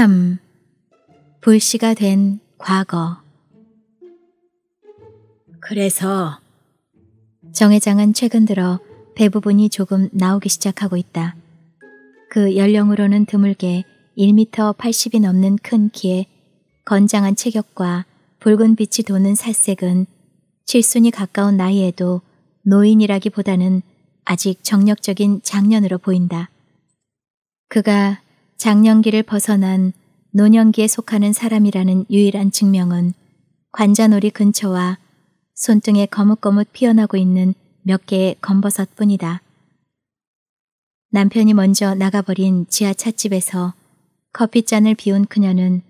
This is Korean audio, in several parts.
3. 불씨가 된 과거 그래서 정 회장은 최근 들어 배부분이 조금 나오기 시작하고 있다. 그 연령으로는 드물게 1m 80이 넘는 큰 키에 건장한 체격과 붉은 빛이 도는 살색은 칠순이 가까운 나이에도 노인이라기보다는 아직 정력적인 장년으로 보인다. 그가 장년기를 벗어난 노년기에 속하는 사람이라는 유일한 증명은 관자놀이 근처와 손등에 거뭇거뭇 피어나고 있는 몇 개의 검버섯 뿐이다. 남편이 먼저 나가버린 지하 찻집에서 커피잔을 비운 그녀는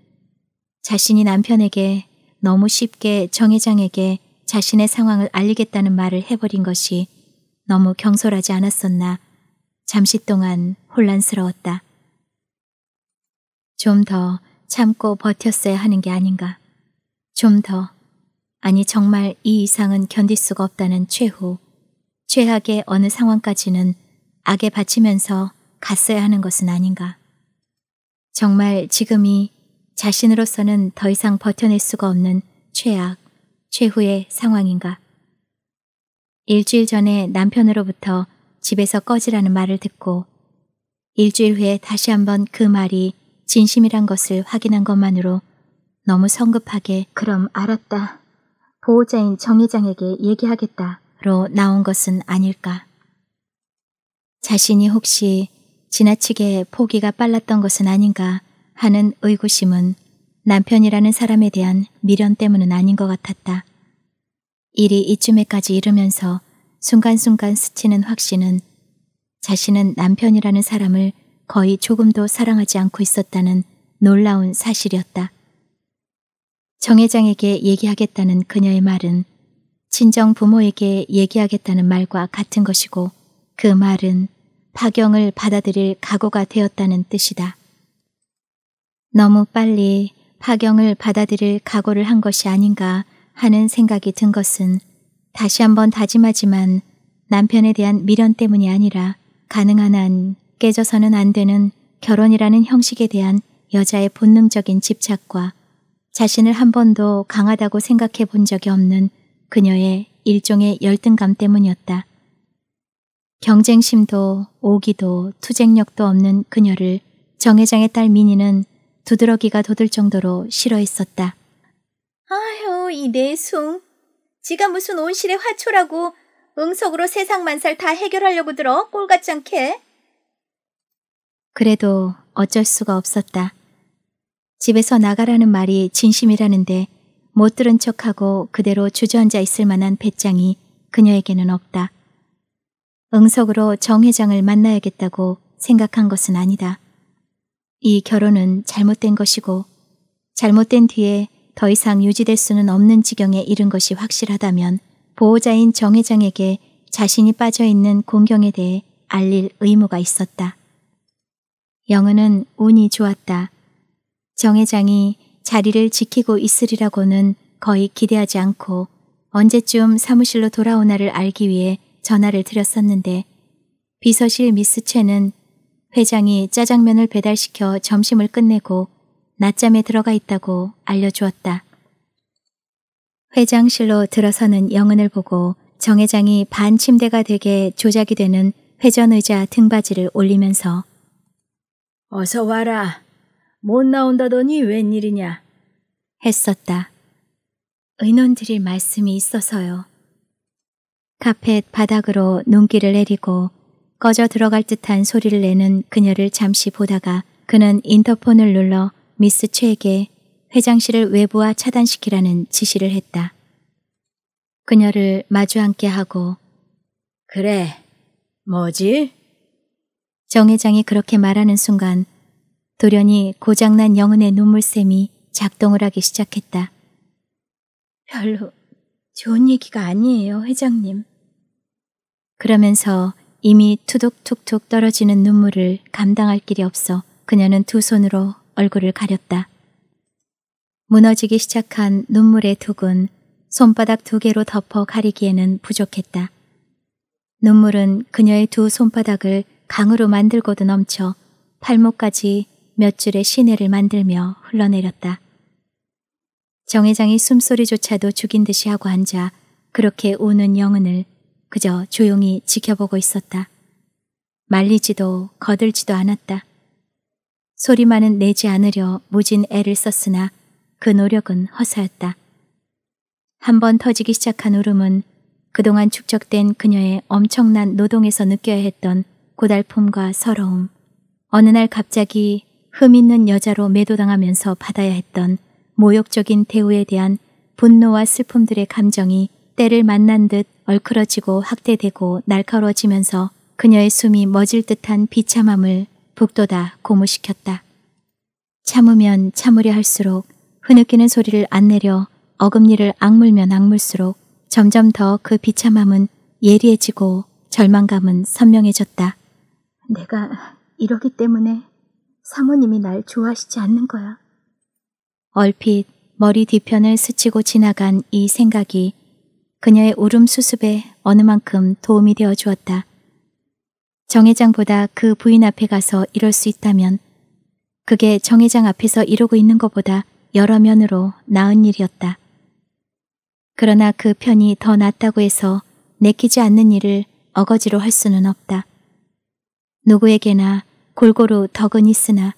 자신이 남편에게 너무 쉽게 정회장에게 자신의 상황을 알리겠다는 말을 해버린 것이 너무 경솔하지 않았었나 잠시 동안 혼란스러웠다. 좀더 참고 버텼어야 하는 게 아닌가. 좀 더, 아니 정말 이 이상은 견딜 수가 없다는 최후, 최악의 어느 상황까지는 악에 바치면서 갔어야 하는 것은 아닌가. 정말 지금이 자신으로서는 더 이상 버텨낼 수가 없는 최악, 최후의 상황인가. 일주일 전에 남편으로부터 집에서 꺼지라는 말을 듣고 일주일 후에 다시 한번 그 말이 진심이란 것을 확인한 것만으로 너무 성급하게 그럼 알았다. 보호자인 정 회장에게 얘기하겠다로 나온 것은 아닐까. 자신이 혹시 지나치게 포기가 빨랐던 것은 아닌가 하는 의구심은 남편이라는 사람에 대한 미련 때문은 아닌 것 같았다. 일이 이쯤에까지 이르면서 순간순간 스치는 확신은 자신은 남편이라는 사람을 거의 조금도 사랑하지 않고 있었다는 놀라운 사실이었다. 정회장에게 얘기하겠다는 그녀의 말은 친정 부모에게 얘기하겠다는 말과 같은 것이고 그 말은 파경을 받아들일 각오가 되었다는 뜻이다. 너무 빨리 파경을 받아들일 각오를 한 것이 아닌가 하는 생각이 든 것은 다시 한번 다짐하지만 남편에 대한 미련 때문이 아니라 가능한 한 깨져서는 안 되는 결혼이라는 형식에 대한 여자의 본능적인 집착과 자신을 한 번도 강하다고 생각해 본 적이 없는 그녀의 일종의 열등감 때문이었다. 경쟁심도 오기도 투쟁력도 없는 그녀를 정회장의 딸민희는 두드러기가 돋을 정도로 싫어했었다. 아휴 이 내숭. 지가 무슨 온실의 화초라고 응석으로 세상 만살 다 해결하려고 들어 꼴같지 않게. 그래도 어쩔 수가 없었다. 집에서 나가라는 말이 진심이라는데 못 들은 척하고 그대로 주저앉아 있을 만한 배짱이 그녀에게는 없다. 응석으로 정 회장을 만나야겠다고 생각한 것은 아니다. 이 결혼은 잘못된 것이고 잘못된 뒤에 더 이상 유지될 수는 없는 지경에 이른 것이 확실하다면 보호자인 정 회장에게 자신이 빠져있는 공경에 대해 알릴 의무가 있었다. 영은은 운이 좋았다. 정회장이 자리를 지키고 있으리라고는 거의 기대하지 않고 언제쯤 사무실로 돌아오나를 알기 위해 전화를 드렸었는데 비서실 미스 채는 회장이 짜장면을 배달시켜 점심을 끝내고 낮잠에 들어가 있다고 알려주었다. 회장실로 들어서는 영은을 보고 정 회장이 반 침대가 되게 조작이 되는 회전의자 등받이를 올리면서 어서 와라. 못 나온다더니 웬일이냐. 했었다. 의논 드릴 말씀이 있어서요. 카펫 바닥으로 눈길을 내리고 꺼져 들어갈 듯한 소리를 내는 그녀를 잠시 보다가 그는 인터폰을 눌러 미스 최에게 회장실을 외부와 차단시키라는 지시를 했다. 그녀를 마주 앉게 하고 그래, 뭐지? 정 회장이 그렇게 말하는 순간 돌연히 고장난 영혼의 눈물샘이 작동을 하기 시작했다. 별로 좋은 얘기가 아니에요, 회장님. 그러면서 이미 투둑툭툭 떨어지는 눈물을 감당할 길이 없어 그녀는 두 손으로 얼굴을 가렸다. 무너지기 시작한 눈물의 둑은 손바닥 두 개로 덮어 가리기에는 부족했다. 눈물은 그녀의 두 손바닥을 강으로 만들고도 넘쳐 팔목까지 몇 줄의 시내를 만들며 흘러내렸다. 정 회장이 숨소리조차도 죽인 듯이 하고 앉아 그렇게 우는 영은을 그저 조용히 지켜보고 있었다. 말리지도 거들지도 않았다. 소리만은 내지 않으려 무진 애를 썼으나 그 노력은 허사였다. 한 번 터지기 시작한 울음은 그동안 축적된 그녀의 엄청난 노동에서 느껴야 했던 고달픔과 서러움, 어느 날 갑자기 흠 있는 여자로 매도당하면서 받아야 했던 모욕적인 대우에 대한 분노와 슬픔들의 감정이 때를 만난 듯얼크러지고확대되고 날카로워지면서 그녀의 숨이 멎을 듯한 비참함을 북돋아 고무시켰다. 참으면 참으려 할수록 흐느끼는 소리를 안 내려 어금니를 악물면 악물수록 점점 더 그 비참함은 예리해지고 절망감은 선명해졌다. 내가 이러기 때문에 사모님이 날 좋아하시지 않는 거야. 얼핏 머리 뒤편을 스치고 지나간 이 생각이 그녀의 울음 수습에 어느 만큼 도움이 되어 주었다. 정회장보다 그 부인 앞에 가서 이럴 수 있다면 그게 정회장 앞에서 이러고 있는 것보다 여러 면으로 나은 일이었다. 그러나 그 편이 더 낫다고 해서 내키지 않는 일을 어거지로 할 수는 없다. 누구에게나 골고루 덕은 있으나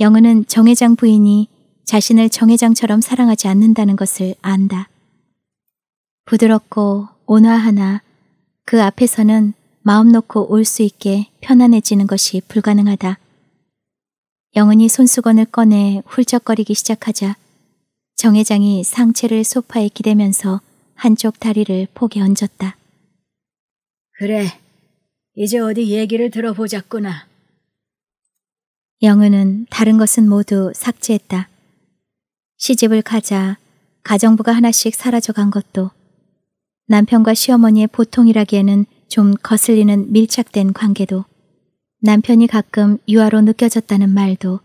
영은은 정회장 부인이 자신을 정회장처럼 사랑하지 않는다는 것을 안다. 부드럽고 온화하나 그 앞에서는 마음 놓고 올 수 있게 편안해지는 것이 불가능하다. 영은이 손수건을 꺼내 훌쩍거리기 시작하자 정 회장이 상체를 소파에 기대면서 한쪽 다리를 포개 얹었다. 그래, 이제 어디 얘기를 들어보자꾸나. 영은은 다른 것은 모두 삭제했다. 시집을 가자 가정부가 하나씩 사라져간 것도 남편과 시어머니의 보통이라기에는 좀 거슬리는 밀착된 관계도 남편이 가끔 유아로 느껴졌다는 말도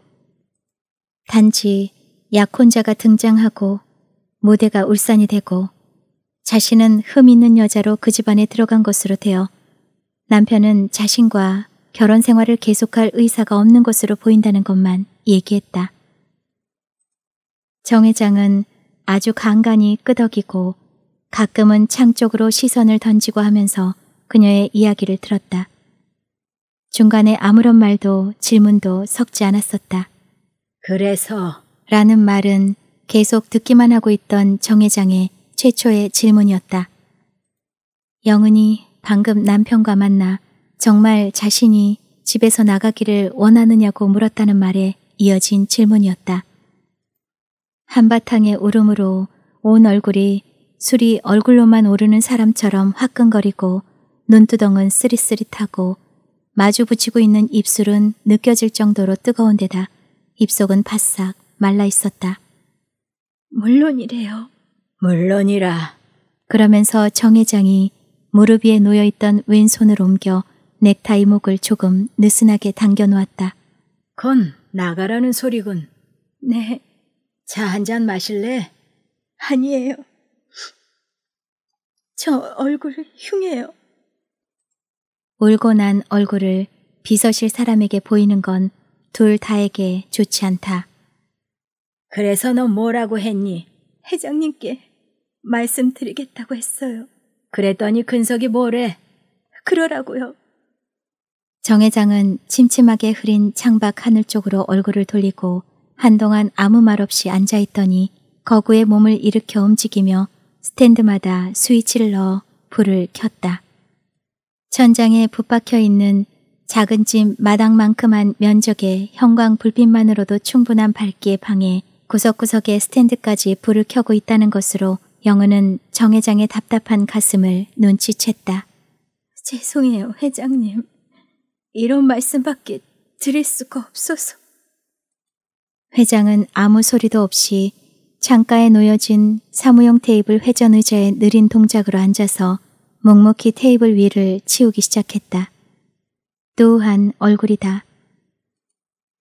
단지 약혼자가 등장하고 무대가 울산이 되고 자신은 흠 있는 여자로 그 집안에 들어간 것으로 되어 남편은 자신과 결혼 생활을 계속할 의사가 없는 것으로 보인다는 것만 얘기했다. 정 회장은 아주 간간히 끄덕이고 가끔은 창 쪽으로 시선을 던지고 하면서 그녀의 이야기를 들었다. 중간에 아무런 말도 질문도 섞지 않았었다. 그래서 라는 말은 계속 듣기만 하고 있던 정 회장의 최초의 질문이었다. 영은이 방금 남편과 만나 정말 자신이 집에서 나가기를 원하느냐고 물었다는 말에 이어진 질문이었다. 한바탕의 울음으로 온 얼굴이 술이 얼굴로만 오르는 사람처럼 화끈거리고 눈두덩은 쓰릿쓰릿하고 마주 붙이고 있는 입술은 느껴질 정도로 뜨거운 데다 입속은 바싹 말라 있었다. 물론이래요. 물론이라. 그러면서 정회장이 무릎 위에 놓여있던 왼손을 옮겨 넥타이 목을 조금 느슨하게 당겨놓았다. 건 나가라는 소리군. 네. 차 한 잔 마실래? 아니에요. 저 얼굴 흉해요. 울고 난 얼굴을 비서실 사람에게 보이는 건 둘 다에게 좋지 않다. 그래서 너 뭐라고 했니? 회장님께 말씀드리겠다고 했어요. 그랬더니 근석이 뭐래? 그러라고요. 정 회장은 침침하게 흐린 창밖 하늘 쪽으로 얼굴을 돌리고 한동안 아무 말 없이 앉아있더니 거구의 몸을 일으켜 움직이며 스탠드마다 스위치를 넣어 불을 켰다. 천장에 붙박혀 있는 작은 집 마당만큼한 면적의 형광 불빛만으로도 충분한 밝기의 방에 구석구석에 스탠드까지 불을 켜고 있다는 것으로 영은은 정회장의 답답한 가슴을 눈치챘다. 죄송해요, 회장님. 이런 말씀밖에 드릴 수가 없어서. 회장은 아무 소리도 없이 창가에 놓여진 사무용 테이블 회전 의자에 느린 동작으로 앉아서 묵묵히 테이블 위를 치우기 시작했다. 또한 얼굴이다.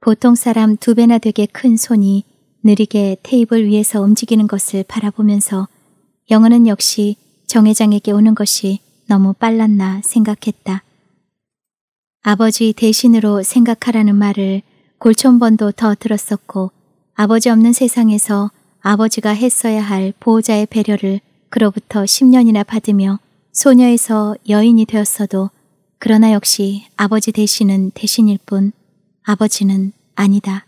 보통 사람 두 배나 되게 큰 손이 느리게 테이블 위에서 움직이는 것을 바라보면서 영어는 역시 정회장에게 오는 것이 너무 빨랐나 생각했다. 아버지 대신으로 생각하라는 말을 골천 번도 더 들었었고 아버지 없는 세상에서 아버지가 했어야 할 보호자의 배려를 그로부터 10년이나 받으며 소녀에서 여인이 되었어도 그러나 역시 아버지 대신은 대신일 뿐 아버지는 아니다.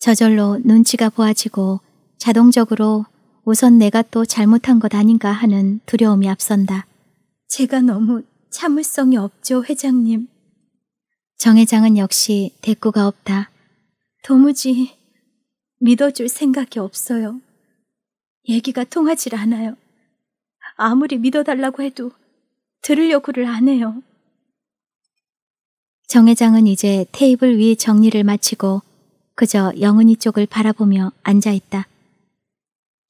저절로 눈치가 보아지고 자동적으로 우선 내가 또 잘못한 것 아닌가 하는 두려움이 앞선다. 제가 너무 참을성이 없죠, 회장님. 정 회장은 역시 대꾸가 없다. 도무지 믿어줄 생각이 없어요. 얘기가 통하질 않아요. 아무리 믿어달라고 해도 들으려고를 안 해요. 정 회장은 이제 테이블 위 정리를 마치고 그저 영은이 쪽을 바라보며 앉아있다.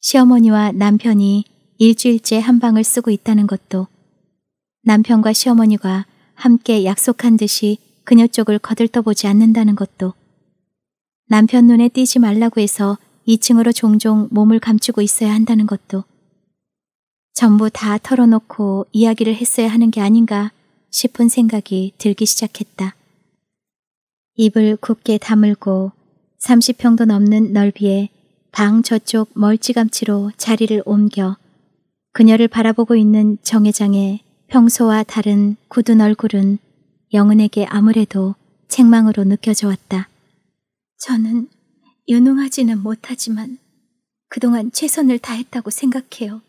시어머니와 남편이 일주일째 한 방을 쓰고 있다는 것도 남편과 시어머니가 함께 약속한 듯이 그녀 쪽을 거들떠보지 않는다는 것도 남편 눈에 띄지 말라고 해서 2층으로 종종 몸을 감추고 있어야 한다는 것도 전부 다 털어놓고 이야기를 했어야 하는 게 아닌가 싶은 생각이 들기 시작했다. 입을 굳게 다물고 30평도 넘는 넓이에 방 저쪽 멀찌감치로 자리를 옮겨 그녀를 바라보고 있는 정회장의 평소와 다른 굳은 얼굴은 영은에게 아무래도 책망으로 느껴져 왔다. 저는 유능하지는 못하지만 그동안 최선을 다했다고 생각해요.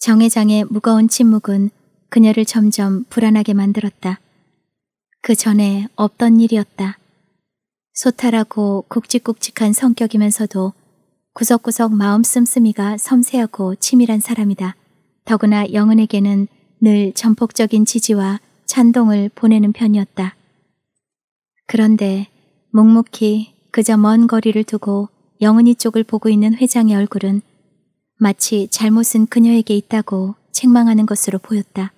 정회장의 무거운 침묵은 그녀를 점점 불안하게 만들었다. 그 전에 없던 일이었다. 소탈하고 굵직굵직한 성격이면서도 구석구석 마음 씀씀이가 섬세하고 치밀한 사람이다. 더구나 영은에게는 늘 전폭적인 지지와 찬동을 보내는 편이었다. 그런데 묵묵히 그저 먼 거리를 두고 영은이 쪽을 보고 있는 회장의 얼굴은 마치 잘못은 그녀에게 있다고 책망하는 것으로 보였다.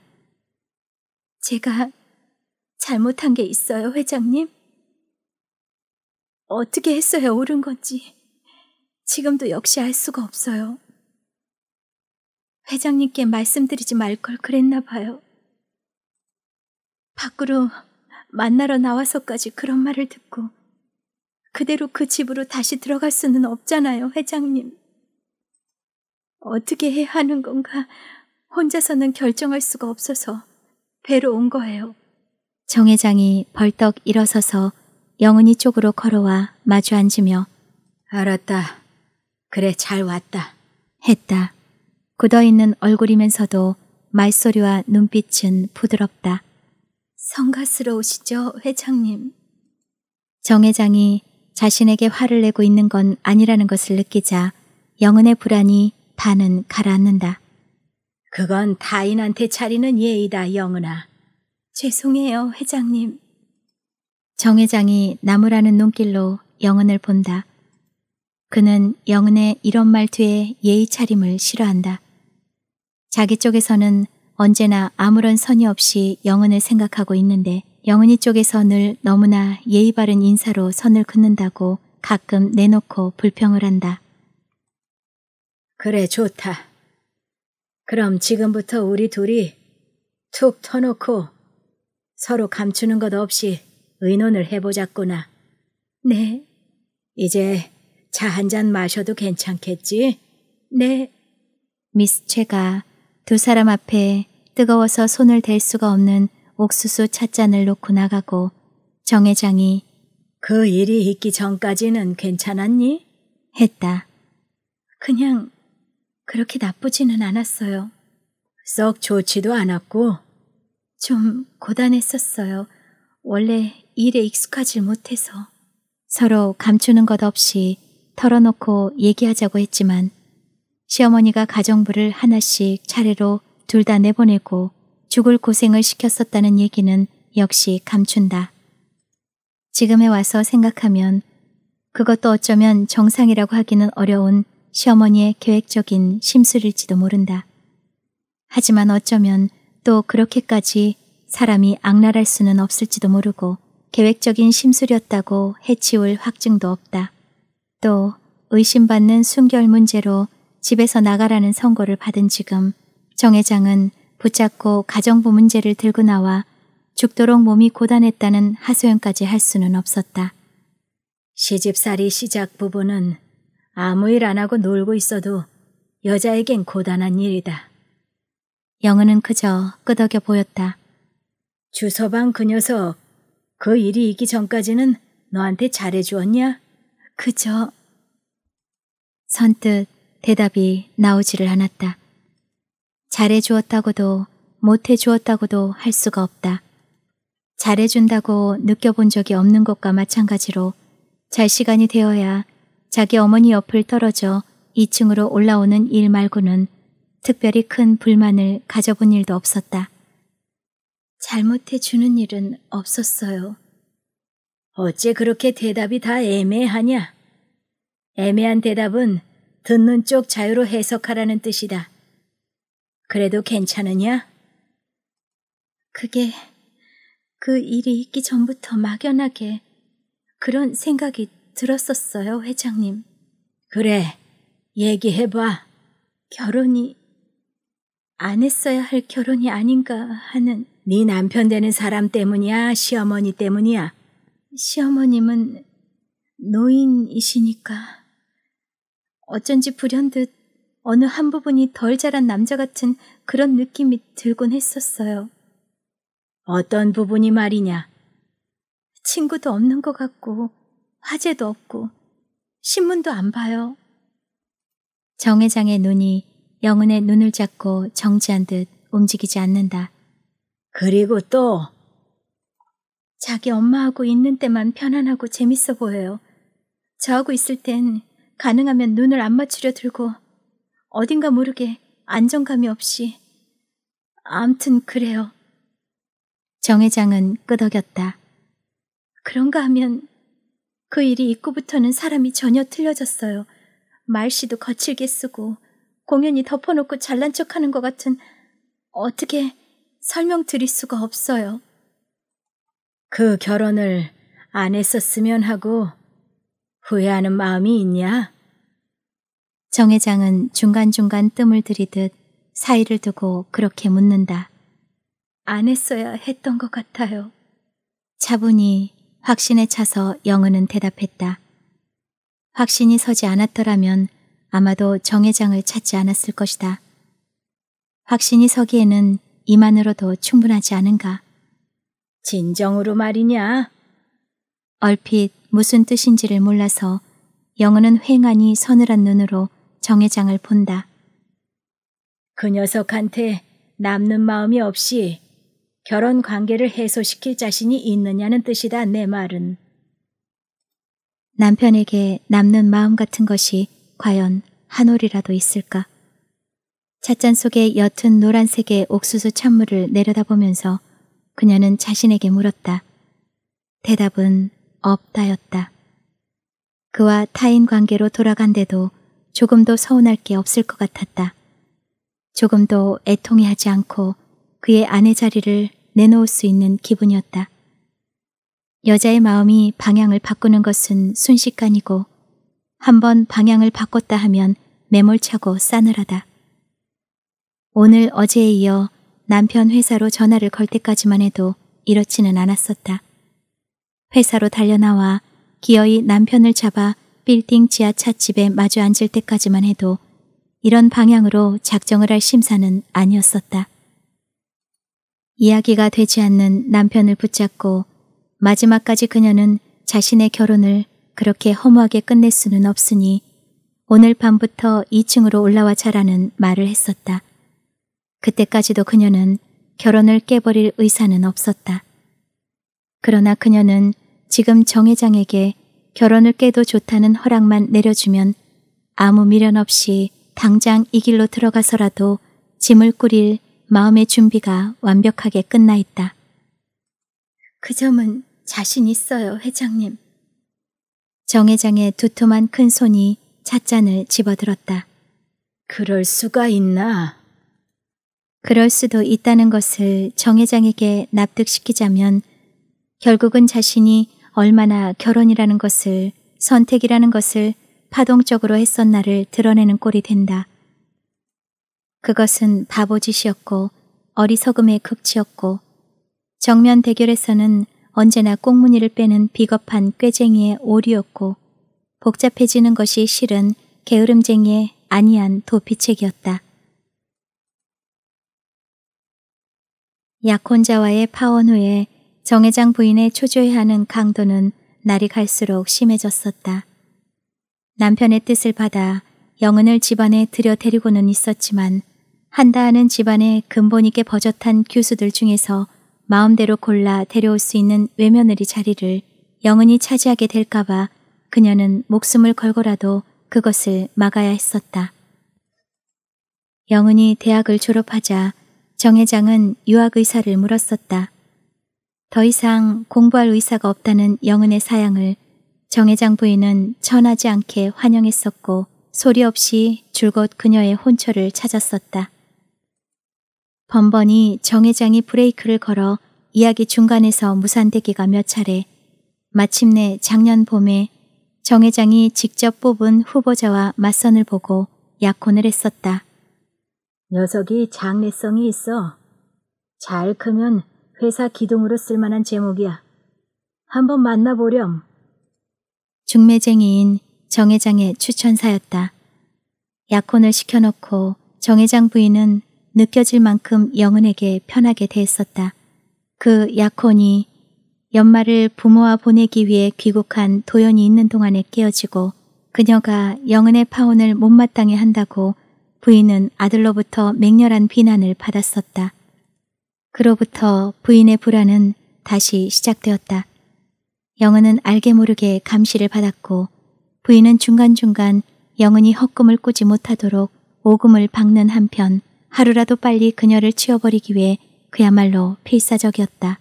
제가 잘못한 게 있어요, 회장님? 어떻게 했어야 옳은 건지 지금도 역시 알 수가 없어요. 회장님께 말씀드리지 말 걸 그랬나 봐요. 밖으로 만나러 나와서까지 그런 말을 듣고 그대로 그 집으로 다시 들어갈 수는 없잖아요, 회장님. 어떻게 해야 하는 건가 혼자서는 결정할 수가 없어서 배로 온 거예요. 정 회장이 벌떡 일어서서 영은이 쪽으로 걸어와 마주 앉으며 알았다. 그래 잘 왔다. 했다. 굳어있는 얼굴이면서도 말소리와 눈빛은 부드럽다. 성가스러우시죠, 회장님? 정 회장이 자신에게 화를 내고 있는 건 아니라는 것을 느끼자 영은의 불안이 반은 가라앉는다. 그건 타인한테 차리는 예의다, 영은아. 죄송해요, 회장님. 정 회장이 나무라는 눈길로 영은을 본다. 그는 영은의 이런 말투에 예의 차림을 싫어한다. 자기 쪽에서는 언제나 아무런 선의 없이 영은을 생각하고 있는데 영은이 쪽에서 늘 너무나 예의 바른 인사로 선을 긋는다고 가끔 내놓고 불평을 한다. 그래, 좋다. 그럼 지금부터 우리 둘이 툭 터놓고 서로 감추는 것 없이 의논을 해보자꾸나. 네. 이제 차 한 잔 마셔도 괜찮겠지? 네. 미스 최가 두 사람 앞에 뜨거워서 손을 댈 수가 없는 옥수수 찻잔을 놓고 나가고 정 회장이 그 일이 있기 전까지는 괜찮았니? 했다. 그냥 그렇게 나쁘지는 않았어요. 썩 좋지도 않았고 좀 고단했었어요. 원래 일에 익숙하지 못해서 서로 감추는 것 없이 털어놓고 얘기하자고 했지만 시어머니가 가정부를 하나씩 차례로 둘 다 내보내고 죽을 고생을 시켰었다는 얘기는 역시 감춘다. 지금에 와서 생각하면 그것도 어쩌면 정상이라고 하기는 어려운 시어머니의 계획적인 심술일지도 모른다. 하지만 어쩌면 또 그렇게까지 사람이 악랄할 수는 없을지도 모르고 계획적인 심술이었다고 해치울 확증도 없다. 또 의심받는 순결 문제로 집에서 나가라는 선고를 받은 지금 정 회장은 붙잡고 가정부 문제를 들고 나와 죽도록 몸이 고단했다는 하소연까지 할 수는 없었다. 시집살이 시작 부부는 아무 일 안 하고 놀고 있어도 여자에겐 고단한 일이다. 영은은 그저 끄덕여 보였다. 주서방 그 녀석 그 일이 있기 전까지는 너한테 잘해주었냐? 그저. 선뜻 대답이 나오지를 않았다. 잘해주었다고도 못해주었다고도 할 수가 없다. 잘해준다고 느껴본 적이 없는 것과 마찬가지로 잘 시간이 되어야 자기 어머니 옆을 떨어져 2층으로 올라오는 일 말고는 특별히 큰 불만을 가져본 일도 없었다. 잘못해 주는 일은 없었어요. 어째 그렇게 대답이 다 애매하냐? 애매한 대답은 듣는 쪽 자유로 해석하라는 뜻이다. 그래도 괜찮으냐? 그게 그 일이 있기 전부터 막연하게 그런 생각이 들었었어요, 회장님. 그래, 얘기해봐. 결혼이 안 했어야 할 결혼이 아닌가 하는 네 남편 되는 사람 때문이야, 시어머니 때문이야. 시어머님은 노인이시니까. 어쩐지 불현듯 어느 한 부분이 덜 자란 남자 같은 그런 느낌이 들곤 했었어요. 어떤 부분이 말이냐? 친구도 없는 것 같고, 화제도 없고, 신문도 안 봐요. 정 회장의 눈이 영은의 눈을 잡고 정지한 듯 움직이지 않는다. 그리고 또 자기 엄마하고 있는 때만 편안하고 재밌어 보여요. 저하고 있을 땐 가능하면 눈을 안 맞추려 들고 어딘가 모르게 안정감이 없이 암튼 그래요. 정 회장은 끄덕였다. 그런가 하면 그 일이 있고부터는 사람이 전혀 틀려졌어요. 말씨도 거칠게 쓰고 공연히 덮어놓고 잘난 척하는 것 같은 어떻게 설명드릴 수가 없어요. 그 결혼을 안 했었으면 하고 후회하는 마음이 있냐? 정 회장은 중간중간 뜸을 들이듯 사이를 두고 그렇게 묻는다. 안 했어야 했던 것 같아요. 차분히 확신에 차서 영은은 대답했다. 확신이 서지 않았더라면 아마도 정회장을 찾지 않았을 것이다. 확신이 서기에는 이만으로도 충분하지 않은가? 진정으로 말이냐? 얼핏 무슨 뜻인지를 몰라서 영우는 횡하니 서늘한 눈으로 정회장을 본다. 그 녀석한테 남는 마음이 없이 결혼 관계를 해소시킬 자신이 있느냐는 뜻이다 내 말은. 남편에게 남는 마음 같은 것이 과연 한올이라도 있을까? 찻잔 속에 옅은 노란색의 옥수수 찬물을 내려다보면서 그녀는 자신에게 물었다. 대답은 없다였다. 그와 타인 관계로 돌아간데도 조금도 서운할 게 없을 것 같았다. 조금도 애통해하지 않고 그의 아내 자리를 내놓을 수 있는 기분이었다. 여자의 마음이 방향을 바꾸는 것은 순식간이고 한 번 방향을 바꿨다 하면 매몰차고 싸늘하다. 오늘 어제에 이어 남편 회사로 전화를 걸 때까지만 해도 이렇지는 않았었다. 회사로 달려나와 기어이 남편을 잡아 빌딩 지하차 집에 마주 앉을 때까지만 해도 이런 방향으로 작정을 할 심사는 아니었었다. 이야기가 되지 않는 남편을 붙잡고 마지막까지 그녀는 자신의 결혼을 그렇게 허무하게 끝낼 수는 없으니 오늘 밤부터 2층으로 올라와 자라는 말을 했었다. 그때까지도 그녀는 결혼을 깨버릴 의사는 없었다. 그러나 그녀는 지금 정 회장에게 결혼을 깨도 좋다는 허락만 내려주면 아무 미련 없이 당장 이 길로 들어가서라도 짐을 꾸릴 마음의 준비가 완벽하게 끝나 있다. 그 점은 자신 있어요, 회장님. 정 회장의 두툼한 큰 손이 찻잔을 집어들었다. 그럴 수가 있나? 그럴 수도 있다는 것을 정회장에게 납득시키자면 결국은 자신이 얼마나 결혼이라는 것을 선택이라는 것을 파동적으로 했었나를 드러내는 꼴이 된다. 그것은 바보짓이었고 어리석음의 극치였고 정면 대결에서는 언제나 꽁무니를 빼는 비겁한 꾀쟁이의 오류였고 복잡해지는 것이 실은 게으름쟁이의 아니한 도피책이었다. 약혼자와의 파혼 후에 정회장 부인의 초조해하는 강도는 날이 갈수록 심해졌었다. 남편의 뜻을 받아 영은을 집안에 들여 데리고는 있었지만 한다 하는 집안의 근본 있게 버젓한 교수들 중에서 마음대로 골라 데려올 수 있는 외며느리 자리를 영은이 차지하게 될까봐 그녀는 목숨을 걸고라도 그것을 막아야 했었다. 영은이 대학을 졸업하자 정 회장은 유학 의사를 물었었다. 더 이상 공부할 의사가 없다는 영은의 사양을 정 회장 부인은 천하지 않게 환영했었고 소리 없이 줄곧 그녀의 혼처를 찾았었다. 번번이 정 회장이 브레이크를 걸어 이야기 중간에서 무산되기가 몇 차례 마침내 작년 봄에 정 회장이 직접 뽑은 후보자와 맞선을 보고 약혼을 했었다. 녀석이 장래성이 있어. 잘 크면 회사 기둥으로 쓸만한 제목이야. 한번 만나보렴. 중매쟁이인 정회장의 추천사였다. 약혼을 시켜놓고 정회장 부인은 느껴질 만큼 영은에게 편하게 대했었다. 그 약혼이 연말을 부모와 보내기 위해 귀국한 도연이 있는 동안에 깨어지고 그녀가 영은의 파혼을 못마땅해 한다고 부인은 아들로부터 맹렬한 비난을 받았었다. 그로부터 부인의 불안은 다시 시작되었다. 영은은 알게 모르게 감시를 받았고 부인은 중간중간 영은이 헛금을 꾸지 못하도록 오금을 박는 한편 하루라도 빨리 그녀를 치워버리기 위해 그야말로 필사적이었다.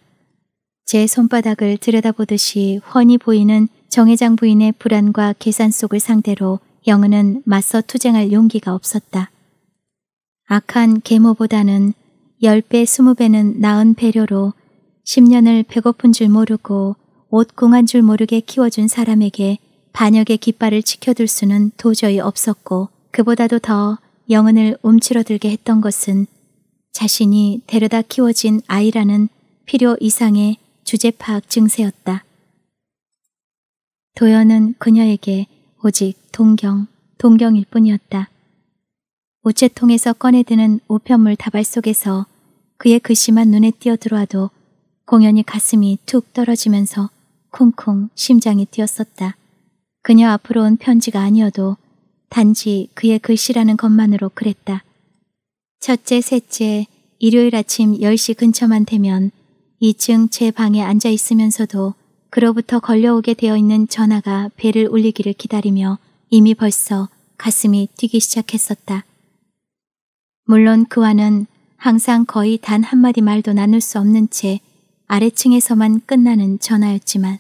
제 손바닥을 들여다보듯이 훤히 보이는 정회장 부인의 불안과 계산 속을 상대로 영은은 맞서 투쟁할 용기가 없었다. 악한 계모보다는 10배, 20배는 나은 배려로 10년을 배고픈 줄 모르고 옷 공한 줄 모르게 키워준 사람에게 반역의 깃발을 지켜둘 수는 도저히 없었고 그보다도 더영혼을 움츠러들게 했던 것은 자신이 데려다 키워진 아이라는 필요 이상의 주제 파악 증세였다. 도연은 그녀에게 오직 동경, 동경일 뿐이었다. 우체통에서 꺼내드는 우편물 다발 속에서 그의 글씨만 눈에 띄어들어와도 공연히 가슴이 툭 떨어지면서 쿵쿵 심장이 뛰었었다. 그녀 앞으로 온 편지가 아니어도 단지 그의 글씨라는 것만으로 그랬다. 첫째, 셋째, 일요일 아침 10시 근처만 되면 2층 제 방에 앉아 있으면서도 그로부터 걸려오게 되어 있는 전화가 배를 울리기를 기다리며 이미 벌써 가슴이 뛰기 시작했었다. 물론 그와는 항상 거의 단 한마디 말도 나눌 수 없는 채 아래층에서만 끝나는 전화였지만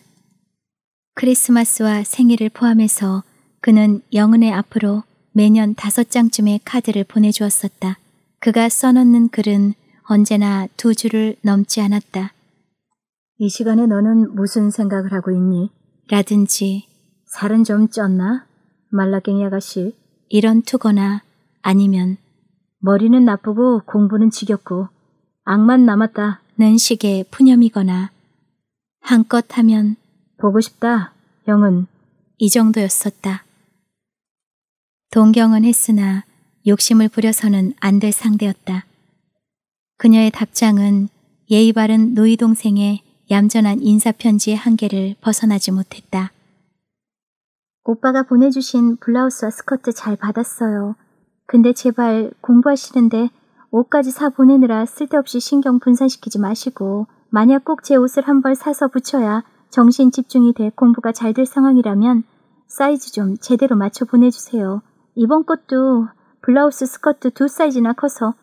크리스마스와 생일을 포함해서 그는 영은의 앞으로 매년 다섯 장쯤의 카드를 보내주었었다. 그가 써놓는 글은 언제나 두 줄을 넘지 않았다. 이 시간에 너는 무슨 생각을 하고 있니? 라든지 살은 좀 쪘나? 말라깽이 아가씨. 이런 투거나 아니면 머리는 나쁘고 공부는 지겹고 악만 남았다. 는 식의 푸념이거나 한껏 하면 보고 싶다. 영은 이 정도였었다. 동경은 했으나 욕심을 부려서는 안 될 상대였다. 그녀의 답장은 예의 바른 노이 동생의 얌전한 인사편지의 한계를 벗어나지 못했다. 오빠가 보내주신 블라우스와 스커트 잘 받았어요. 근데 제발 공부하시는데 옷까지 사 보내느라 쓸데없이 신경 분산시키지 마시고 만약 꼭 제 옷을 한 벌 사서 붙여야 정신 집중이 돼 공부가 잘 될 상황이라면 사이즈 좀 제대로 맞춰 보내주세요. 이번 것도 블라우스 스커트 두 사이즈나 커서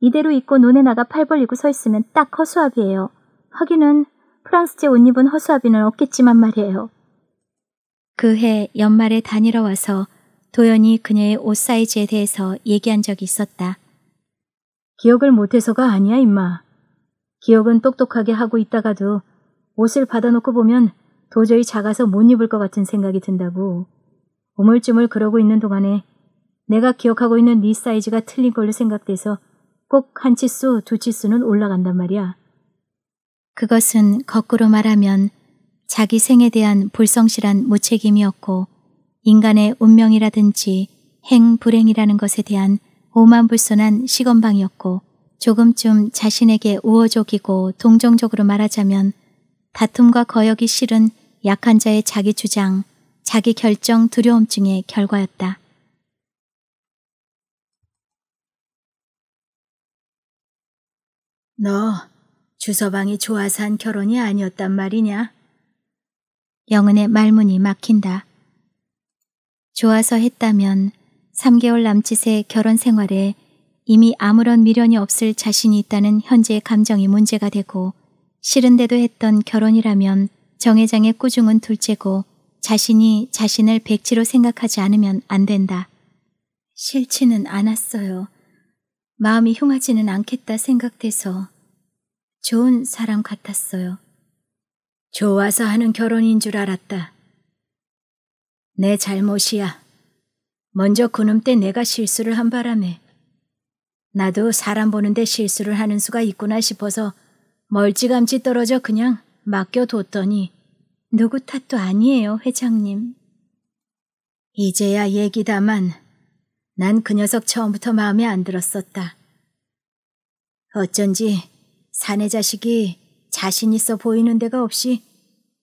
이대로 입고 논에 나가 팔 벌리고 서 있으면 딱 허수아비예요. 하기는 프랑스제 옷 입은 허수아비는 없겠지만 말이에요. 그해 연말에 다니러 와서 도연이 그녀의 옷 사이즈에 대해서 얘기한 적이 있었다. 기억을 못해서가 아니야, 임마. 기억은 똑똑하게 하고 있다가도 옷을 받아놓고 보면 도저히 작아서 못 입을 것 같은 생각이 든다고. 우물쭈물 그러고 있는 동안에 내가 기억하고 있는 네 사이즈가 틀린 걸로 생각돼서 꼭 한 치수, 두 치수는 올라간단 말이야. 그것은 거꾸로 말하면 자기 생에 대한 불성실한 무책임이었고 인간의 운명이라든지 행, 불행이라는 것에 대한 오만불손한 시건방이었고 조금쯤 자신에게 우호적이고 동정적으로 말하자면 다툼과 거역이 실은 약한 자의 자기 주장, 자기 결정 두려움증의 결과였다. 너 주서방이 좋아서 한 결혼이 아니었단 말이냐? 영은의 말문이 막힌다. 좋아서 했다면 3개월 남짓의 결혼 생활에 이미 아무런 미련이 없을 자신이 있다는 현재의 감정이 문제가 되고 싫은데도 했던 결혼이라면 정회장의 꾸중은 둘째고 자신이 자신을 백지로 생각하지 않으면 안 된다. 싫지는 않았어요. 마음이 흉하지는 않겠다 생각돼서 좋은 사람 같았어요. 좋아서 하는 결혼인 줄 알았다. 내 잘못이야. 먼저 그놈 때 내가 실수를 한 바람에 나도 사람 보는데 실수를 하는 수가 있구나 싶어서 멀찌감치 떨어져 그냥 맡겨뒀더니 누구 탓도 아니에요, 회장님. 이제야 얘기다만 난 그 녀석 처음부터 마음에 안 들었었다. 어쩐지 사내 자식이 자신 있어 보이는 데가 없이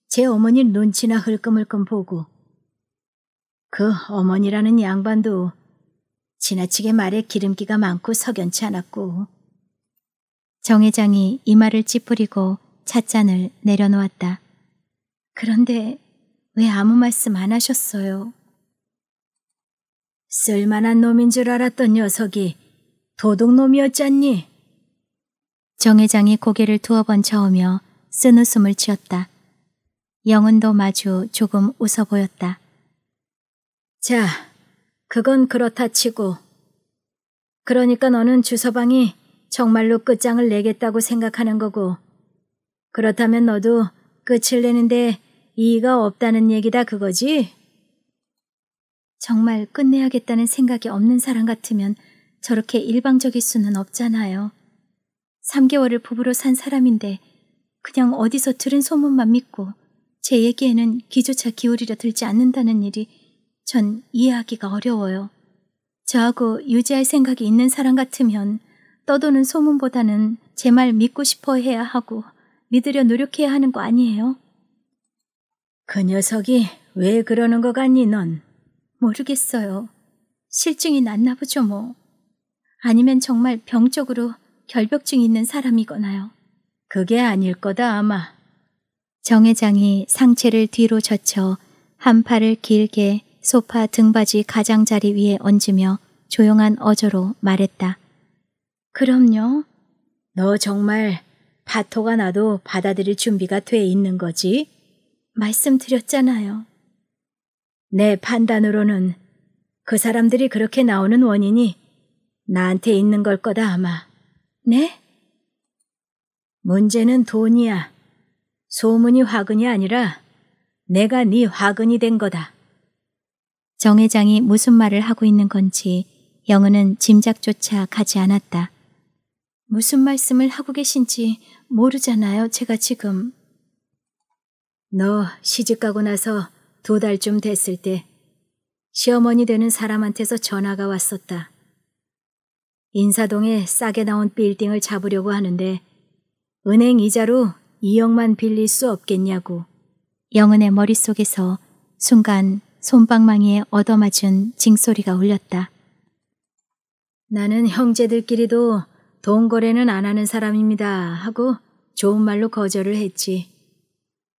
제 어머니 눈치나 흘끔흘끔 보고 그 어머니라는 양반도 지나치게 말에 기름기가 많고 석연치 않았고 정 회장이 이마를 찌푸리고 찻잔을 내려놓았다. 그런데 왜 아무 말씀 안 하셨어요? 쓸만한 놈인 줄 알았던 녀석이 도둑놈이었잖니? 정 회장이 고개를 두어 번쳐오며쓴 웃음을 지었다. 영은도 마주 조금 웃어 보였다. 자, 그건 그렇다 치고. 그러니까 너는 주서방이 정말로 끝장을 내겠다고 생각하는 거고. 그렇다면 너도 끝을 내는데 이의가 없다는 얘기다 그거지? 정말 끝내야겠다는 생각이 없는 사람 같으면 저렇게 일방적일 수는 없잖아요. 3개월을 부부로 산 사람인데 그냥 어디서 들은 소문만 믿고 제 얘기에는 귀조차 기울이려 들지 않는다는 일이 전 이해하기가 어려워요. 저하고 유지할 생각이 있는 사람 같으면 떠도는 소문보다는 제 말 믿고 싶어 해야 하고 믿으려 노력해야 하는 거 아니에요? 그 녀석이 왜 그러는 거 같니 넌? 모르겠어요. 실증이 났나 보죠 뭐. 아니면 정말 병적으로 결벽증이 있는 사람이거나요. 그게 아닐 거다 아마. 정 회장이 상체를 뒤로 젖혀 한 팔을 길게 소파 등받이 가장자리 위에 얹으며 조용한 어조로 말했다. 그럼요. 너 정말 파토가 나도 받아들일 준비가 돼 있는 거지? 말씀드렸잖아요. 내 판단으로는 그 사람들이 그렇게 나오는 원인이 나한테 있는 걸 거다 아마. 네? 문제는 돈이야. 소문이 화근이 아니라 내가 네 화근이 된 거다. 정 회장이 무슨 말을 하고 있는 건지 영은은 짐작조차 가지 않았다. 무슨 말씀을 하고 계신지 모르잖아요, 제가 지금. 너 시집가고 나서 두 달쯤 됐을 때 시어머니 되는 사람한테서 전화가 왔었다. 인사동에 싸게 나온 빌딩을 잡으려고 하는데 은행 이자로 2억만 빌릴 수 없겠냐고. 영은의 머릿속에서 순간 손방망이에 얻어맞은 징소리가 울렸다. 나는 형제들끼리도 돈 거래는 안 하는 사람입니다 하고 좋은 말로 거절을 했지.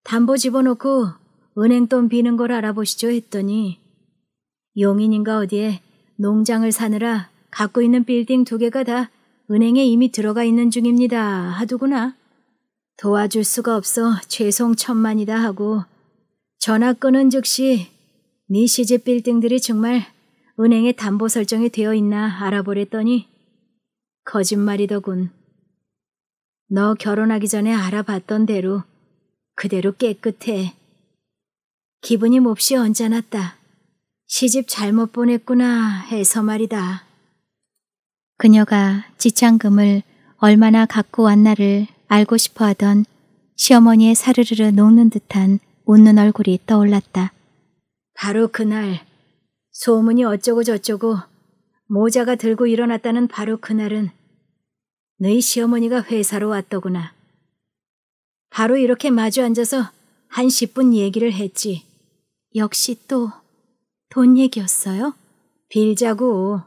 담보 집어넣고 은행돈 비는 걸 알아보시죠 했더니 용인인가 어디에 농장을 사느라 갖고 있는 빌딩 두 개가 다 은행에 이미 들어가 있는 중입니다 하더구나. 도와줄 수가 없어 죄송 천만이다 하고 전화 끊은 즉시 네 시집 빌딩들이 정말 은행에 담보 설정이 되어 있나 알아보랬더니 거짓말이더군. 너 결혼하기 전에 알아봤던 대로 그대로 깨끗해. 기분이 몹시 언짢았다. 시집 잘못 보냈구나 해서 말이다. 그녀가 지창금을 얼마나 갖고 왔나를 알고 싶어 하던 시어머니의 사르르르 녹는 듯한 웃는 얼굴이 떠올랐다. 바로 그날, 소문이 어쩌고 저쩌고 모자가 들고 일어났다는 바로 그날은 너희 네 시어머니가 회사로 왔더구나. 바로 이렇게 마주 앉아서 한 10분 얘기를 했지. 역시 또 돈 얘기였어요? 빌자고.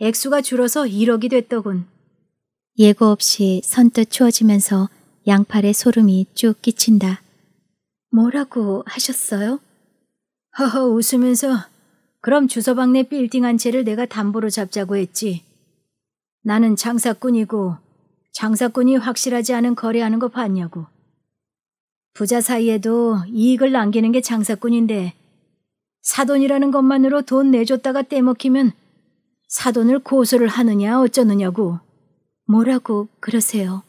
액수가 줄어서 1억이 됐더군. 예고 없이 선뜻 추워지면서 양팔에 소름이 쭉 끼친다. 뭐라고 하셨어요? 허허 웃으면서 그럼 주소방내 빌딩 한 채를 내가 담보로 잡자고 했지. 나는 장사꾼이고 장사꾼이 확실하지 않은 거래하는 거 봤냐고. 부자 사이에도 이익을 남기는 게 장사꾼인데 사돈이라는 것만으로 돈 내줬다가 떼먹히면 사돈을 고소를 하느냐 어쩌느냐고 뭐라고 그러세요.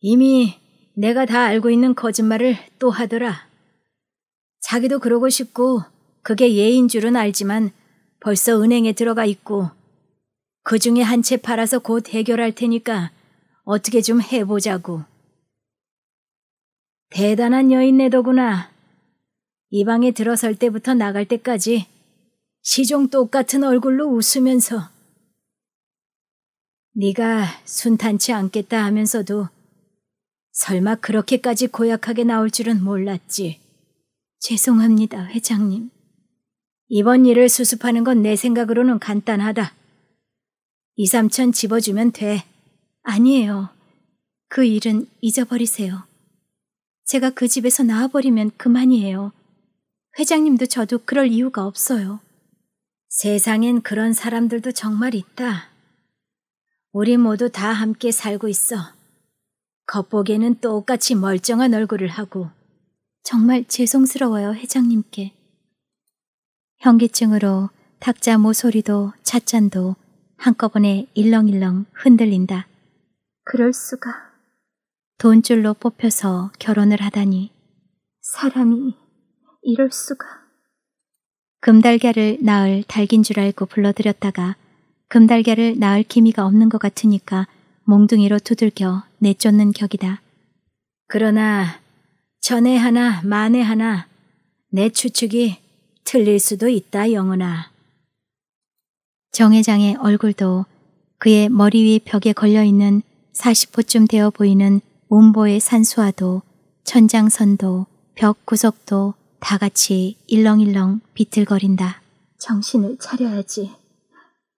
이미 내가 다 알고 있는 거짓말을 또 하더라. 자기도 그러고 싶고 그게 예인 줄은 알지만 벌써 은행에 들어가 있고 그 중에 한 채 팔아서 곧 해결할 테니까 어떻게 좀 해보자고. 대단한 여인네더구나. 이 방에 들어설 때부터 나갈 때까지 시종 똑같은 얼굴로 웃으면서 네가 순탄치 않겠다 하면서도 설마 그렇게까지 고약하게 나올 줄은 몰랐지. 죄송합니다, 회장님. 이번 일을 수습하는 건 내 생각으로는 간단하다. 2, 3천 집어주면 돼. 아니에요. 그 일은 잊어버리세요. 제가 그 집에서 나와버리면 그만이에요. 회장님도 저도 그럴 이유가 없어요. 세상엔 그런 사람들도 정말 있다. 우리 모두 다 함께 살고 있어. 겉보기에는 똑같이 멀쩡한 얼굴을 하고 정말 죄송스러워요, 회장님께. 현기증으로 탁자 모서리도 찻잔도 한꺼번에 일렁일렁 흔들린다. 그럴 수가. 돈줄로 뽑혀서 결혼을 하다니. 사람이 이럴 수가. 금달걀을 낳을 달긴 줄 알고 불러들였다가 금달걀을 낳을 기미가 없는 것 같으니까 몽둥이로 두들겨 내쫓는 격이다. 그러나 전에 하나 만에 하나 내 추측이 틀릴 수도 있다 영은아. 정 회장의 얼굴도 그의 머리 위 벽에 걸려있는 40호쯤 되어 보이는 온보의 산수화도 천장선도 벽 구석도 다 같이 일렁일렁 비틀거린다. 정신을 차려야지.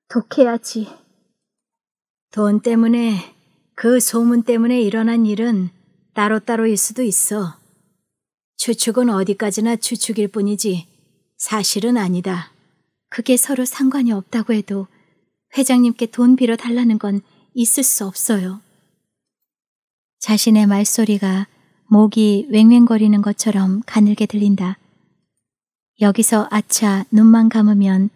독해야지. 돈 때문에 그 소문 때문에 일어난 일은 따로따로일 수도 있어. 추측은 어디까지나 추측일 뿐이지 사실은 아니다. 그게 서로 상관이 없다고 해도 회장님께 돈 빌어 달라는 건 있을 수 없어요. 자신의 말소리가 목이 웽웽거리는 것처럼 가늘게 들린다. 여기서 아차 눈만 감으면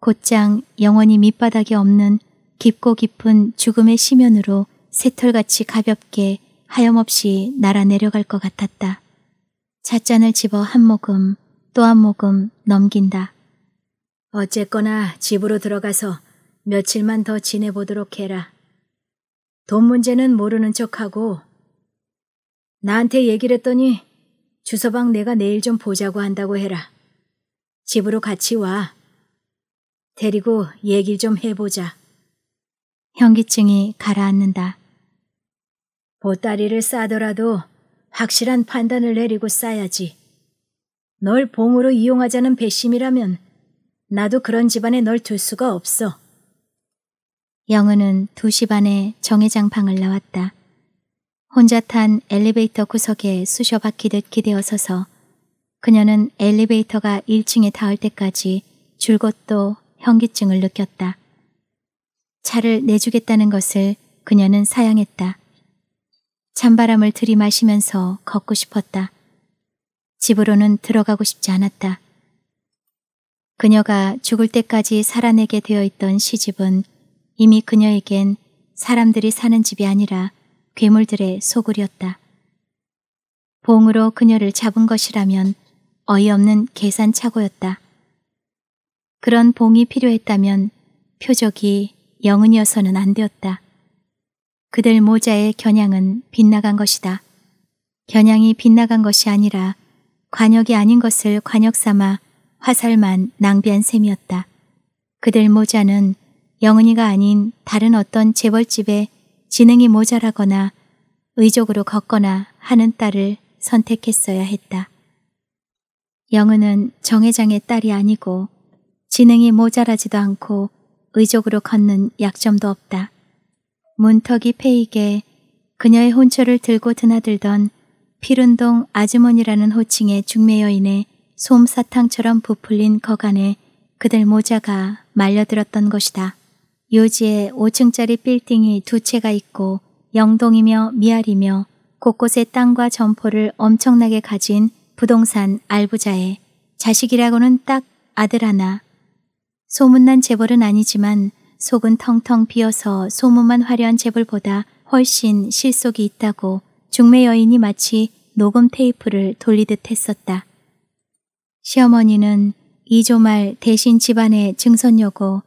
곧장 영원히 밑바닥이 없는 깊고 깊은 죽음의 심연으로 새털같이 가볍게 하염없이 날아 내려갈 것 같았다. 찻잔을 집어 한 모금 또 한 모금 넘긴다. 어쨌거나 집으로 들어가서 며칠만 더 지내보도록 해라. 돈 문제는 모르는 척하고 나한테 얘기를 했더니 주서방 내가 내일 좀 보자고 한다고 해라. 집으로 같이 와. 데리고 얘기를 좀 해보자. 현기증이 가라앉는다. 보따리를 싸더라도 확실한 판단을 내리고 싸야지. 널 봉으로 이용하자는 배심이라면 나도 그런 집안에 널 둘 수가 없어. 영은은 두 시 반에 정회장 방을 나왔다. 혼자 탄 엘리베이터 구석에 쑤셔박히듯 기대어 서서 그녀는 엘리베이터가 1층에 닿을 때까지 줄곧 도 현기증을 느꼈다. 차를 내주겠다는 것을 그녀는 사양했다. 찬바람을 들이마시면서 걷고 싶었다. 집으로는 들어가고 싶지 않았다. 그녀가 죽을 때까지 살아내게 되어 있던 시집은 이미 그녀에겐 사람들이 사는 집이 아니라 괴물들의 소굴이었다. 봉으로 그녀를 잡은 것이라면 어이없는 계산착오였다. 그런 봉이 필요했다면 표적이 영은이어서는 안 되었다. 그들 모자의 겨냥은 빗나간 것이다. 겨냥이 빗나간 것이 아니라 관역이 아닌 것을 관역 삼아 화살만 낭비한 셈이었다. 그들 모자는 영은이가 아닌 다른 어떤 재벌집에 지능이 모자라거나 의적으로 걷거나 하는 딸을 선택했어야 했다. 영은은 정회장의 딸이 아니고 지능이 모자라지도 않고 의적으로 걷는 약점도 없다. 문턱이 패이게 그녀의 혼처를 들고 드나들던 피른동 아주머니라는 호칭의 중매여인의 솜사탕처럼 부풀린 거간에 그들 모자가 말려들었던 것이다. 요지에 5층짜리 빌딩이 두 채가 있고 영동이며 미아리며 곳곳에 땅과 점포를 엄청나게 가진 부동산 알부자의 자식이라고는 딱 아들 하나. 소문난 재벌은 아니지만 속은 텅텅 비어서 소문만 화려한 재벌보다 훨씬 실속이 있다고 중매 여인이 마치 녹음 테이프를 돌리듯 했었다. 시어머니는 이조말 대신 집안의 증선녀고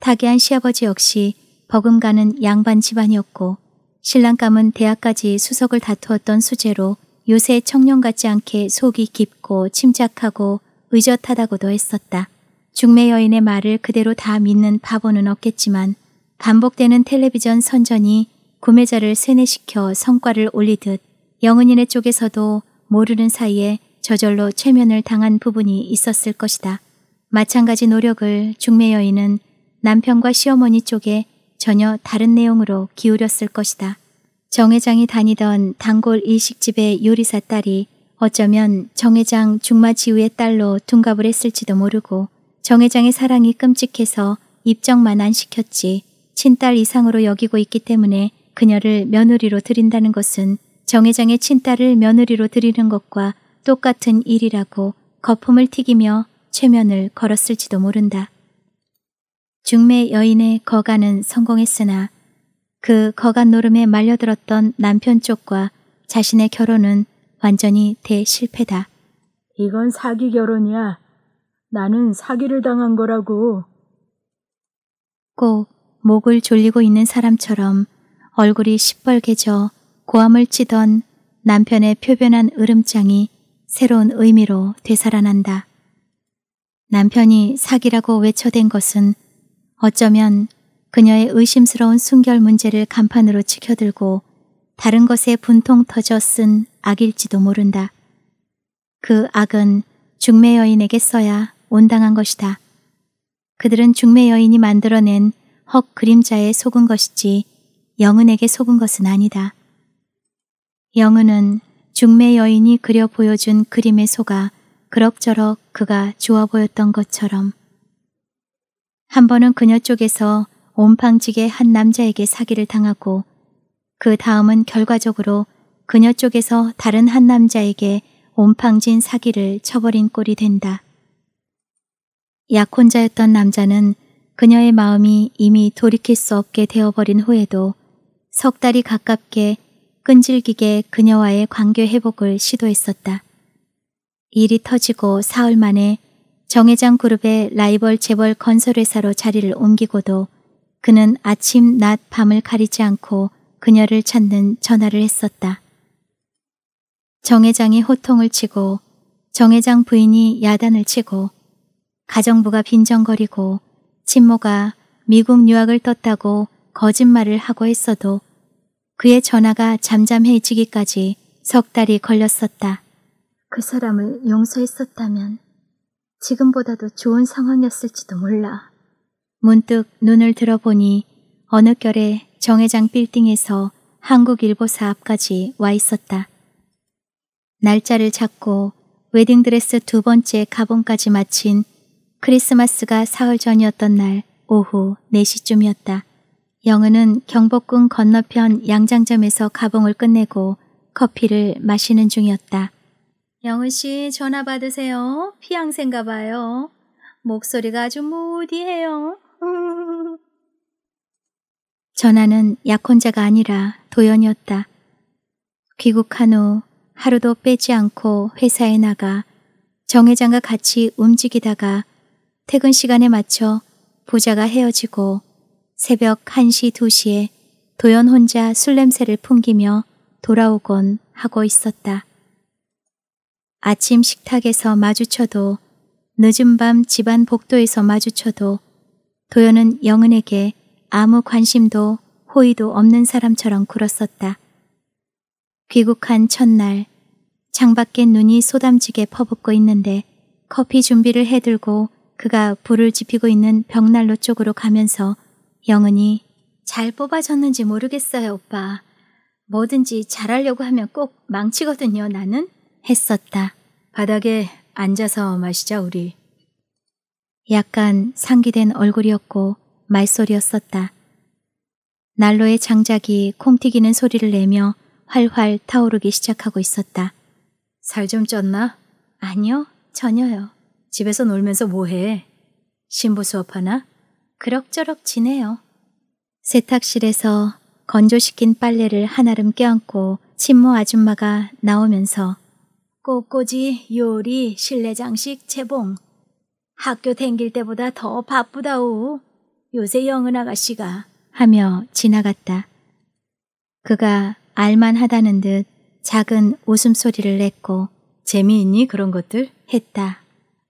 타계한 시아버지 역시 버금가는 양반 집안이었고 신랑감은 대학까지 수석을 다투었던 수재로 요새 청년 같지 않게 속이 깊고 침착하고 의젓하다고도 했었다. 중매 여인의 말을 그대로 다 믿는 바보는 없겠지만 반복되는 텔레비전 선전이 구매자를 세뇌시켜 성과를 올리듯 영은인의 쪽에서도 모르는 사이에 저절로 최면을 당한 부분이 있었을 것이다. 마찬가지 노력을 중매 여인은 남편과 시어머니 쪽에 전혀 다른 내용으로 기울였을 것이다. 정 회장이 다니던 단골 일식집의 요리사 딸이 어쩌면 정 회장 중마 지우의 딸로 둔갑을 했을지도 모르고 정 회장의 사랑이 끔찍해서 입정만 안 시켰지 친딸 이상으로 여기고 있기 때문에 그녀를 며느리로 드린다는 것은 정 회장의 친딸을 며느리로 드리는 것과 똑같은 일이라고 거품을 튀기며 최면을 걸었을지도 모른다. 중매 여인의 거간은 성공했으나 그 거간 노름에 말려들었던 남편 쪽과 자신의 결혼은 완전히 대실패다. 이건 사기 결혼이야. 나는 사기를 당한 거라고. 꼭 목을 졸리고 있는 사람처럼 얼굴이 시뻘개져 고함을 치던 남편의 표변한 으름장이 새로운 의미로 되살아난다. 남편이 사기라고 외쳐댄 것은 어쩌면 그녀의 의심스러운 순결 문제를 간판으로 치켜들고 다른 것에 분통 터져 쓴 악일지도 모른다. 그 악은 중매 여인에게 써야 온당한 것이다. 그들은 중매 여인이 만들어낸 헉 그림자에 속은 것이지 영은에게 속은 것은 아니다. 영은은 중매 여인이 그려 보여준 그림의 속아 그럭저럭 그가 좋아 보였던 것처럼 한 번은 그녀 쪽에서 온팡지게 한 남자에게 사기를 당하고 그 다음은 결과적으로 그녀 쪽에서 다른 한 남자에게 온팡진 사기를 쳐버린 꼴이 된다. 약혼자였던 남자는 그녀의 마음이 이미 돌이킬 수 없게 되어버린 후에도 석 달이 가깝게 끈질기게 그녀와의 관계 회복을 시도했었다. 일이 터지고 사흘 만에 정회장 그룹의 라이벌 재벌 건설회사로 자리를 옮기고도 그는 아침, 낮, 밤을 가리지 않고 그녀를 찾는 전화를 했었다. 정회장이 호통을 치고 정회장 부인이 야단을 치고 가정부가 빈정거리고 친모가 미국 유학을 떴다고 거짓말을 하고 했어도 그의 전화가 잠잠해지기까지 석 달이 걸렸었다. 그 사람을 용서했었다면 지금보다도 좋은 상황이었을지도 몰라. 문득 눈을 들어보니 어느 결에 정회장 빌딩에서 한국일보사 앞까지 와 있었다. 날짜를 잡고 웨딩드레스 두 번째 가봉까지 마친 크리스마스가 사흘 전이었던 날 오후 4시쯤이었다. 영은은 경복궁 건너편 양장점에서 가봉을 끝내고 커피를 마시는 중이었다. 영은 씨 전화 받으세요. 피양생가 봐요. 목소리가 아주 무디해요. 전화는 약혼자가 아니라 도연이었다. 귀국한 후 하루도 빼지 않고 회사에 나가 정회장과 같이 움직이다가 퇴근 시간에 맞춰 부자가 헤어지고 새벽 1시, 2시에 도연 혼자 술 냄새를 풍기며 돌아오곤 하고 있었다. 아침 식탁에서 마주쳐도 늦은 밤 집안 복도에서 마주쳐도 도연은 영은에게 아무 관심도 호의도 없는 사람처럼 굴었었다. 귀국한 첫날 창밖에 눈이 소담지게 퍼붓고 있는데 커피 준비를 해들고 그가 불을 지피고 있는 벽난로 쪽으로 가면서 영은이 잘 뽑아졌는지 모르겠어요, 오빠. 뭐든지 잘하려고 하면 꼭 망치거든요, 나는. 했었다. 바닥에 앉아서 마시자, 우리. 약간 상기된 얼굴이었고 말소리였었다. 난로의 장작이 콩 튀기는 소리를 내며 활활 타오르기 시작하고 있었다. 살 좀 쪘나? 아니요, 전혀요. 집에서 놀면서 뭐해? 신부 수업하나? 그럭저럭 지내요. 세탁실에서 건조시킨 빨래를 한아름 껴안고 친모 아줌마가 나오면서 꽃꽂이, 요리, 실내 장식, 재봉 학교 댕길 때보다 더 바쁘다우. 요새 영은 아가씨가 하며 지나갔다. 그가 알만하다는 듯 작은 웃음소리를 냈고 재미있니 그런 것들? 했다.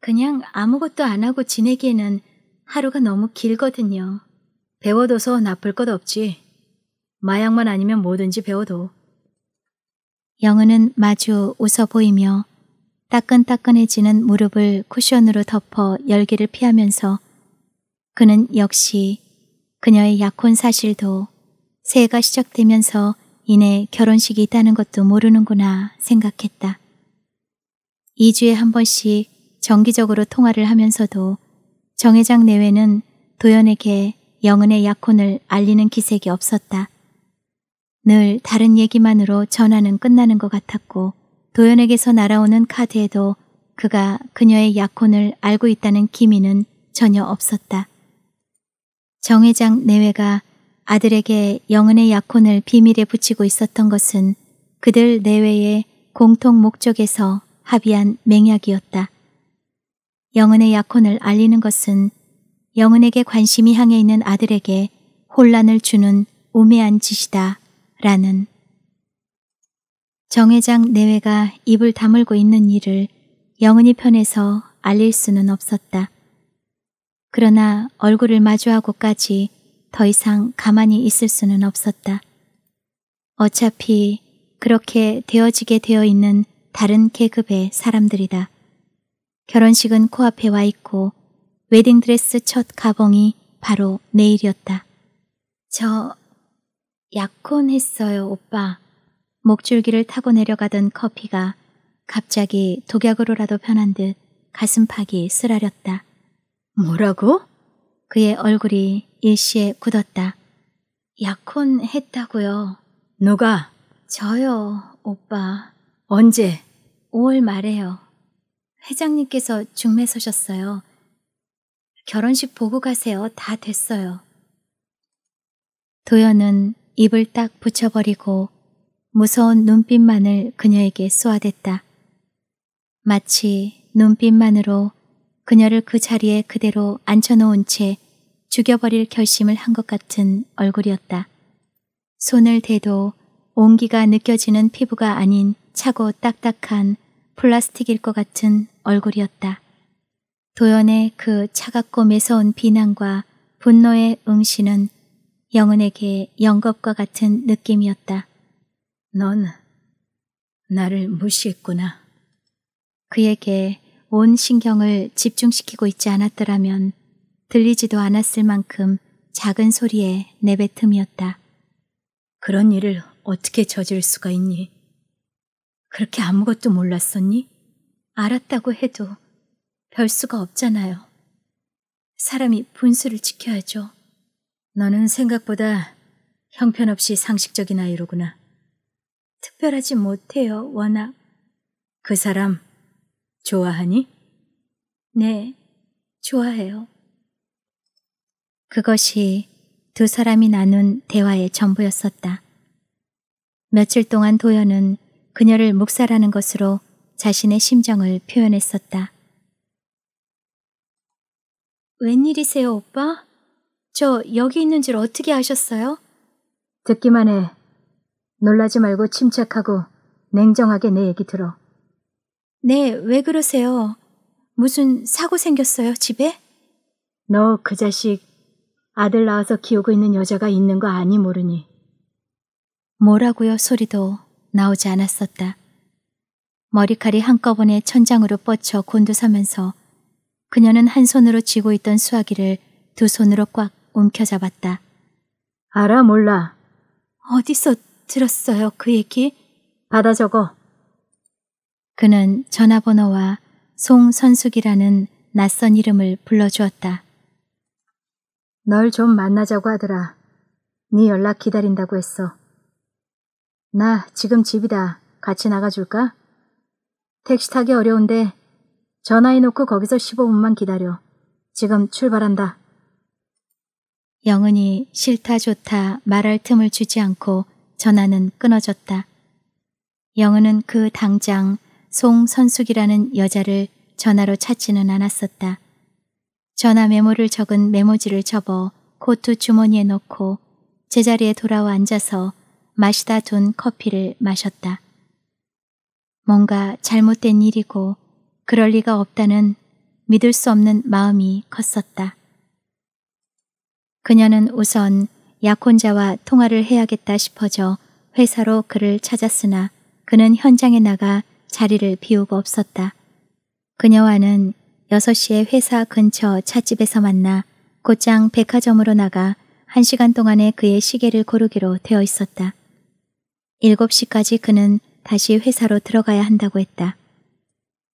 그냥 아무것도 안 하고 지내기에는 하루가 너무 길거든요. 배워둬서 나쁠 것 없지. 마약만 아니면 뭐든지 배워도. 영은은 마주 웃어 보이며 따끈따끈해지는 무릎을 쿠션으로 덮어 열기를 피하면서 그는 역시 그녀의 약혼 사실도 새해가 시작되면서 이내 결혼식이 있다는 것도 모르는구나 생각했다. 2주에 한 번씩 정기적으로 통화를 하면서도 정회장 내외는 도연에게 영은의 약혼을 알리는 기색이 없었다. 늘 다른 얘기만으로 전화는 끝나는 것 같았고 도연에게서 날아오는 카드에도 그가 그녀의 약혼을 알고 있다는 기미는 전혀 없었다. 정 회장 내외가 아들에게 영은의 약혼을 비밀에 붙이고 있었던 것은 그들 내외의 공통 목적에서 합의한 맹약이었다. 영은의 약혼을 알리는 것은 영은에게 관심이 향해 있는 아들에게 혼란을 주는 오매한 짓이다. 라는 정회장 내외가 입을 다물고 있는 일을 영은이 편에서 알릴 수는 없었다. 그러나 얼굴을 마주하고까지 더 이상 가만히 있을 수는 없었다. 어차피 그렇게 되어지게 되어 있는 다른 계급의 사람들이다. 결혼식은 코앞에 와 있고 웨딩드레스 첫 가봉이 바로 내일이었다. 저 약혼했어요, 오빠. 목줄기를 타고 내려가던 커피가 갑자기 독약으로라도 변한 듯 가슴팍이 쓰라렸다. 뭐라고? 그의 얼굴이 일시에 굳었다. 약혼했다고요. 누가? 저요, 오빠. 언제? 5월 말에요. 회장님께서 중매 서셨어요. 결혼식 보고 가세요. 다 됐어요. 도연은 입을 딱 붙여버리고 무서운 눈빛만을 그녀에게 쏘아댔다. 마치 눈빛만으로 그녀를 그 자리에 그대로 앉혀놓은 채 죽여버릴 결심을 한 것 같은 얼굴이었다. 손을 대도 온기가 느껴지는 피부가 아닌 차고 딱딱한 플라스틱일 것 같은 얼굴이었다. 도연의 그 차갑고 매서운 비난과 분노의 응시는 영은에게 영겁과 같은 느낌이었다. 넌 나를 무시했구나. 그에게 온 신경을 집중시키고 있지 않았더라면 들리지도 않았을 만큼 작은 소리의 내뱉음이었다. 그런 일을 어떻게 저질 수가 있니? 그렇게 아무것도 몰랐었니? 알았다고 해도 별 수가 없잖아요. 사람이 분수를 지켜야죠. 너는 생각보다 형편없이 상식적인 아이로구나. 특별하지 못해요, 워낙. 그 사람 좋아하니? 네, 좋아해요. 그것이 두 사람이 나눈 대화의 전부였었다. 며칠 동안 도연은 그녀를 묵살하는 것으로 자신의 심정을 표현했었다. 웬일이세요, 오빠? 저 여기 있는 줄 어떻게 아셨어요? 듣기만 해. 놀라지 말고 침착하고 냉정하게 내 얘기 들어. 네, 왜 그러세요? 무슨 사고 생겼어요, 집에? 너 그 자식 아들 낳아서 키우고 있는 여자가 있는 거 아니 모르니. 뭐라고요, 소리도. 나오지 않았었다. 머리칼이 한꺼번에 천장으로 뻗쳐 곤두서면서 그녀는 한 손으로 쥐고 있던 수화기를 두 손으로 꽉 움켜잡았다. 알아 몰라. 어디서 들었어요 그 얘기? 받아 적어. 그는 전화번호와 송선숙이라는 낯선 이름을 불러주었다. 널 좀 만나자고 하더라. 네 연락 기다린다고 했어. 나 지금 집이다. 같이 나가줄까? 택시 타기 어려운데 전화해놓고 거기서 15분만 기다려. 지금 출발한다. 영은이 싫다 좋다 말할 틈을 주지 않고 전화는 끊어졌다. 영은은 그 당장 송선숙이라는 여자를 전화로 찾지는 않았었다. 전화 메모를 적은 메모지를 접어 코트 주머니에 넣고 제자리에 돌아와 앉아서 마시다 둔 커피를 마셨다. 뭔가 잘못된 일이고 그럴 리가 없다는 믿을 수 없는 마음이 컸었다. 그녀는 우선 약혼자와 통화를 해야겠다 싶어져 회사로 그를 찾았으나 그는 현장에 나가 자리를 비우고 없었다. 그녀와는 6시에 회사 근처 찻집에서 만나 곧장 백화점으로 나가 1시간 동안에 그의 시계를 고르기로 되어 있었다. 7시까지 그는 다시 회사로 들어가야 한다고 했다.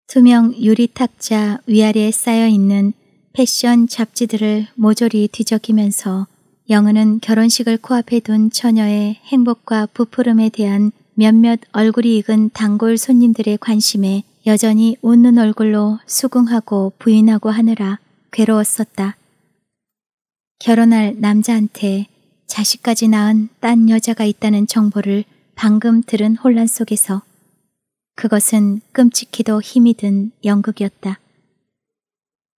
투명 유리 탁자 위아래에 쌓여 있는 패션 잡지들을 모조리 뒤적이면서 영은은 결혼식을 코앞에 둔 처녀의 행복과 부풀음에 대한 몇몇 얼굴이 익은 단골 손님들의 관심에 여전히 웃는 얼굴로 수긍하고 부인하고 하느라 괴로웠었다. 결혼할 남자한테 자식까지 낳은 딴 여자가 있다는 정보를 방금 들은 혼란 속에서 그것은 끔찍히도 힘이 든 연극이었다.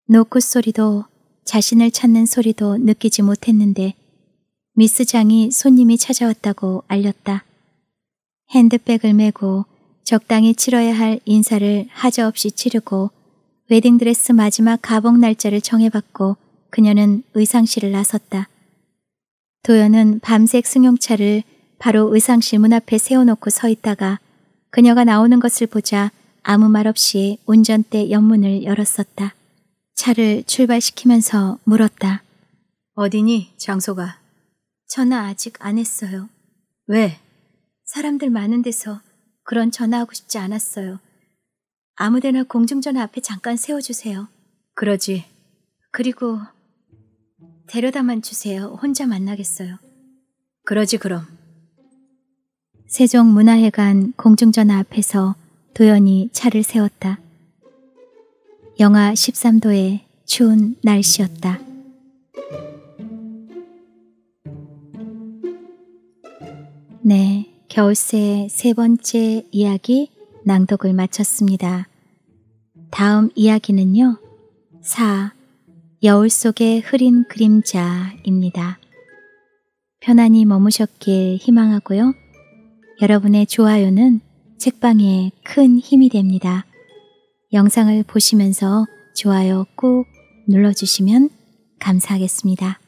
노크 소리도 자신을 찾는 소리도 느끼지 못했는데 미스 장이 손님이 찾아왔다고 알렸다. 핸드백을 메고 적당히 치러야 할 인사를 하저 없이 치르고 웨딩드레스 마지막 가봉 날짜를 정해봤고 그녀는 의상실을 나섰다. 도연은 밤색 승용차를 바로 의상실 문 앞에 세워놓고 서 있다가 그녀가 나오는 것을 보자 아무 말 없이 운전대 옆문을 열었었다. 차를 출발시키면서 물었다. 어디니, 장소가? 전화 아직 안 했어요. 왜? 사람들 많은 데서 그런 전화하고 싶지 않았어요. 아무데나 공중전화 앞에 잠깐 세워주세요. 그러지. 그리고 데려다만 주세요. 혼자 만나겠어요. 그러지 그럼. 세종문화회관 공중전화 앞에서 도연이 차를 세웠다. 영하 13도의 추운 날씨였다. 네, 겨울새 세 번째 이야기 낭독을 마쳤습니다. 다음 이야기는요. 4. 여울 속의 흐린 그림자입니다. 편안히 머무셨길 희망하고요. 여러분의 좋아요는 책방에 큰 힘이 됩니다. 영상을 보시면서 좋아요 꾹 눌러주시면 감사하겠습니다.